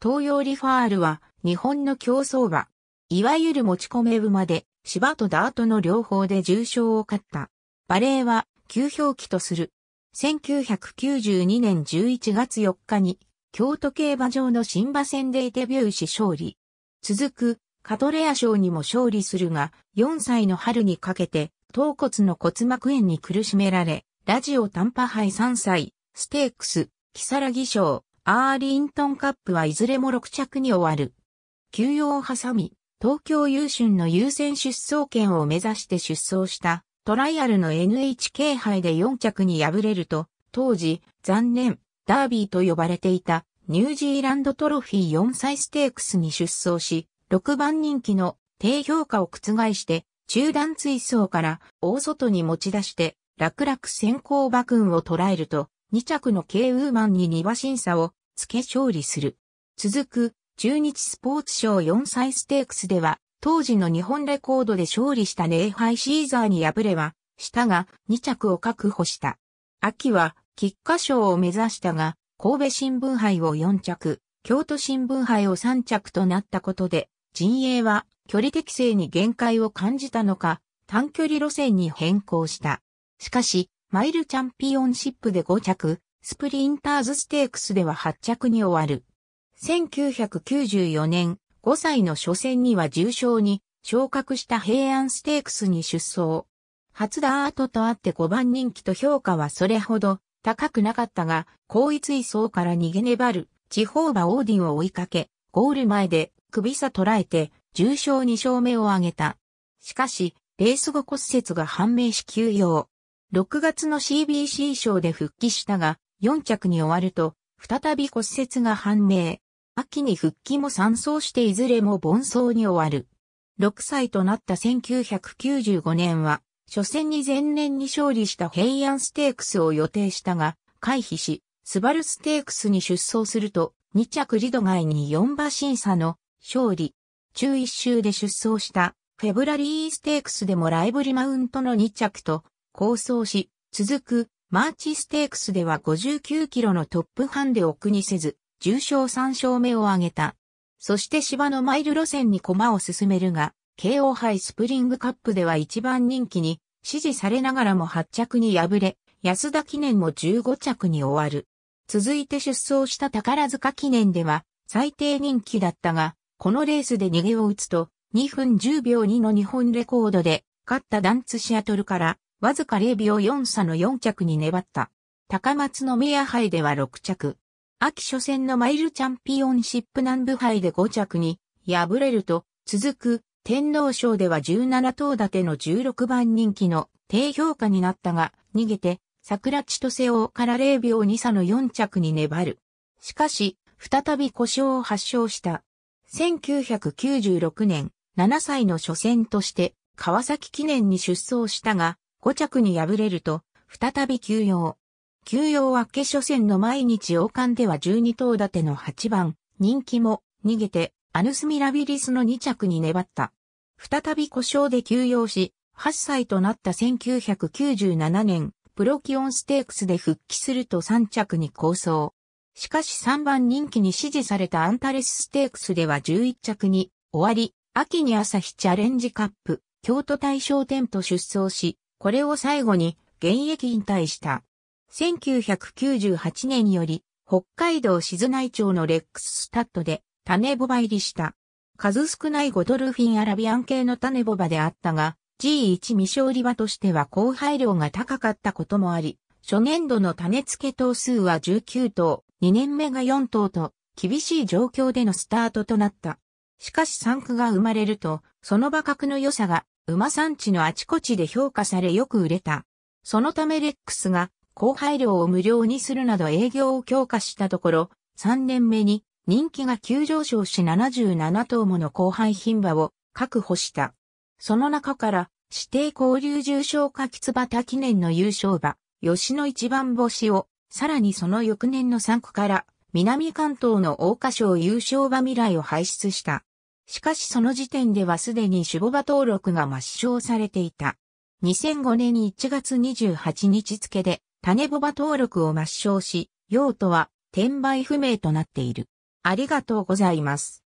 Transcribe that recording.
東洋リファールは日本の競争馬、いわゆる持ち込め馬で芝とダートの両方で重賞を勝った。馬齢は旧表記とする。1992年11月4日に京都競馬場の新馬戦でデビューし勝利。続くカトレア賞にも勝利するが、4歳の春にかけて頭骨の骨膜炎に苦しめられ、ラジオ短波杯3歳、ステークス、キサラギ賞、アーリントンカップはいずれも6着に終わる。休養を挟み、東京優春の優先出走権を目指して出走したトライアルの NHK 杯で4着に敗れると、当時、残念、ダービーと呼ばれていたニュージーランドトロフィー4歳ステークスに出走し、6番人気の低評価を覆して、中段追走から大外に持ち出して、楽々先行馬群を捉えると、2着の軽ウーマンに2馬審査をつけ勝利する。続く、中日スポーツ賞4歳ステークスでは、当時の日本レコードで勝利したネイハイシーザーに敗れは、したが2着を確保した。秋は、菊花賞を目指したが、神戸新聞杯を4着、京都新聞杯を3着となったことで、陣営は距離適正に限界を感じたのか、短距離路線に変更した。しかし、マイルチャンピオンシップで5着、スプリンターズステークスでは発着に終わる。1994年、5歳の初戦には重賞に昇格した平安ステークスに出走。初ダートとあって5番人気と評価はそれほど高くなかったが、後一位相から逃げ粘る地方馬オーディンを追いかけ、ゴール前で首差捉えて重賞2勝目を挙げた。しかし、レース後骨折が判明し休養。6月の CBC 賞で復帰したが、4着に終わると、再び骨折が判明。秋に復帰も3走していずれも盆走に終わる。6歳となった1995年は、初戦に前年に勝利した平安ステークスを予定したが、回避し、スバルステークスに出走すると、2着リド外に4馬審査の勝利。中1周で出走したフェブラリーステークスでもライブリマウントの2着と、構想し、続くマーチステークスでは59キロのトップハンデを苦にせず、重賞3勝目を挙げた。そして芝のマイル路線に駒を進めるが、KO 杯スプリングカップでは一番人気に支持されながらも8着に敗れ、安田記念も15着に終わる。続いて出走した宝塚記念では最低人気だったが、このレースで逃げを打つと2分10秒2の日本レコードで勝ったダンツシアトルからわずか0秒4差の4着に粘った。高松宮杯では6着。秋初戦のマイルチャンピオンシップ南部杯で5着に敗れると、続く天皇賞では17頭立ての16番人気の低評価になったが、逃げて桜千歳王から0秒2差の4着に粘る。しかし、再び故障を発症した。1996年、7歳の初戦として、川崎記念に出走したが、5着に敗れると、再び休養。休養は決初戦の毎日王冠では12頭立ての8番、人気も逃げて、アヌスミラビリスの2着に粘った。再び故障で休養し、8歳となった1997年、プロキオンステークスで復帰すると3着に構想。しかし3番人気に支持されたアンタレスステークスでは11着に終わり、秋に朝日チャレンジカップ、京都大賞店と出走し、これを最後に現役引退した。1998年により、北海道静内町のレックススタッドで種ボバ入りした。数少ないゴドルフィンアラビアン系の種ボバであったが、G1 未勝利場としては高配量が高かったこともあり、初年度の種付け頭数は19頭、2年目が4頭と、厳しい状況でのスタートとなった。しかし産区が生まれると、その馬格の良さが馬産地のあちこちで評価されよく売れた。そのためレックスが後配料を無料にするなど営業を強化したところ、3年目に人気が急上昇し77頭もの後輩品馬を確保した。その中から指定交流重賞柿椿記念の優勝馬、吉野一番星を、さらにその翌年の3区から南関東の大花賞優勝馬未来を輩出した。しかしその時点ではすでに守護場登録が抹消されていた。2005年1月28日付で種牡場登録を抹消し、用途は転売不明となっている。ありがとうございます。